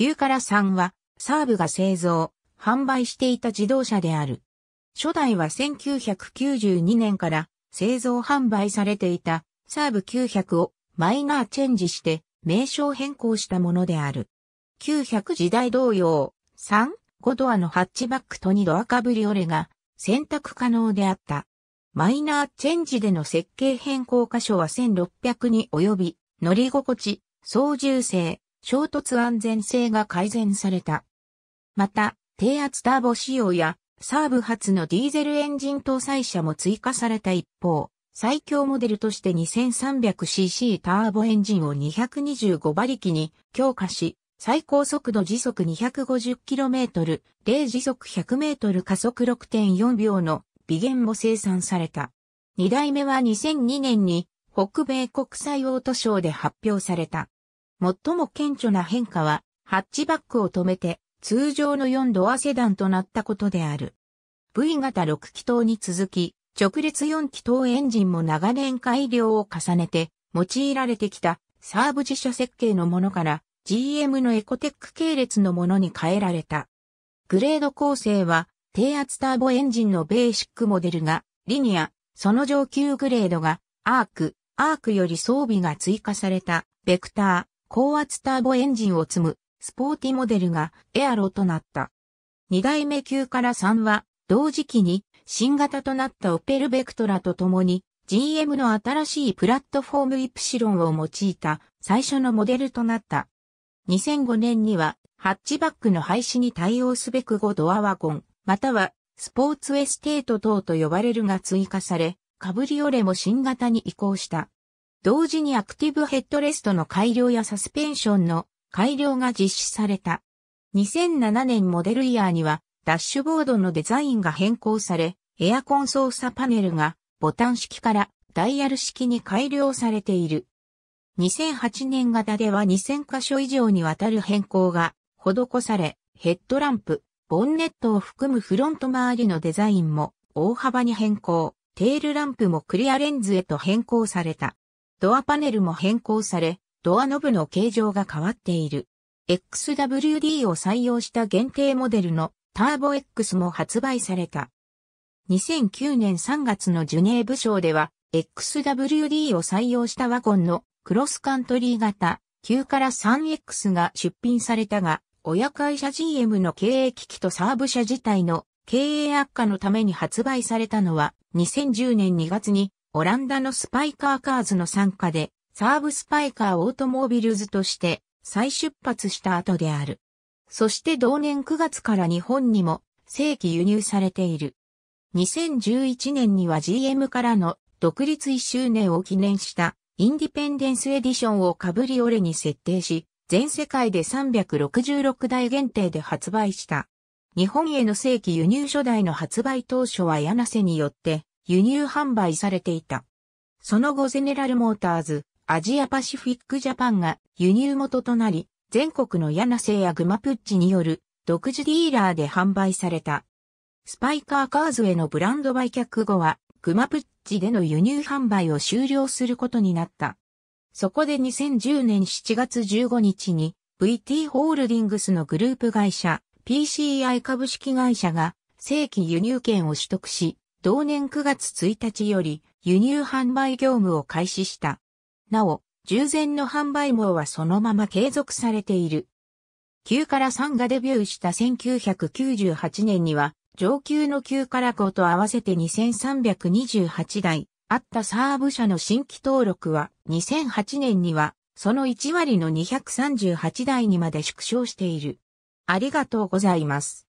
9から3は、サーブが製造、販売していた自動車である。初代は1992年から製造販売されていたサーブ900をマイナーチェンジして名称変更したものである。900時代同様、3、5ドアのハッチバックと2ドアカブリオレが選択可能であった。マイナーチェンジでの設計変更箇所は1600に及び、乗り心地、操縦性、衝突安全性が改善された。また、低圧ターボ仕様やサーブ発のディーゼルエンジン搭載車も追加された一方、最強モデルとして 2300cc ターボエンジンを225馬力に強化し、最高速度時速 250km、0時速 100m 加速6.4秒の微減も生産された。二代目は2002年に北米国際オートショーで発表された。最も顕著な変化は、ハッチバックを止めて、通常の4ドアセダンとなったことである。V 型6気筒に続き、直列4気筒エンジンも長年改良を重ねて、用いられてきたサーブ自社設計のものから GM のエコテック系列のものに変えられた。グレード構成は低圧ターボエンジンのベーシックモデルがリニア、その上級グレードがアーク、アークより装備が追加されたベクター、高圧ターボエンジンを積むスポーティモデルがエアロとなった。2代目級から3は同時期に新型となったオペルベクトラと共に GM の新しいプラットフォームイプシロンを用いた最初のモデルとなった。2005年にはハッチバックの廃止に対応すべく5ドアワゴン、またはスポーツエステート等と呼ばれるが追加され、カブリオレも新型に移行した。同時にアクティブヘッドレストの改良やサスペンションの改良が実施された。2007年モデルイヤーにはダッシュボードのデザインが変更され、エアコン操作パネルがボタン式からダイヤル式に改良されている。2008年型では2000箇所以上にわたる変更が施され、ヘッドランプ、ボンネットを含むフロント周りのデザインも大幅に変更、テールランプもクリアレンズへと変更された。ドアパネルも変更され、ドアノブの形状が変わっている。XWD を採用した限定モデルのターボ X も発売された。2009年3月のジュネーブ賞では、XWD を採用したワゴンのクロスカントリー型9から 3X が出品されたが、親会社 GM の経営危機とサーブ社自体の経営悪化のために発売されたのは2010年2月にオランダのスパイカーカーズの参加で、サーブスパイカーオートモービルズとして再出発した後である。そして同年9月から日本にも正規輸入されている。2011年には GM からの独立1周年を記念したインディペンデンスエディションをカブリオレに設定し、全世界で366台限定で発売した。日本への正規輸入初代の発売当初は柳瀬によって輸入販売されていた。その後ゼネラルモーターズ、アジアパシフィックジャパンが輸入元となり、全国のヤナセやグマプッチによる独自ディーラーで販売された。スパイカーカーズへのブランド売却後は、グマプッチでの輸入販売を終了することになった。そこで2010年7月15日に、VT ホールディングスのグループ会社、PCI 株式会社が、正規輸入権を取得し、同年9月1日より輸入販売業務を開始した。なお、従前の販売網はそのまま継続されている。9から3がデビューした1998年には、上級の9から5と合わせて2328台あったサーブ社の新規登録は2008年にはその1割の238台にまで縮小している。ありがとうございます。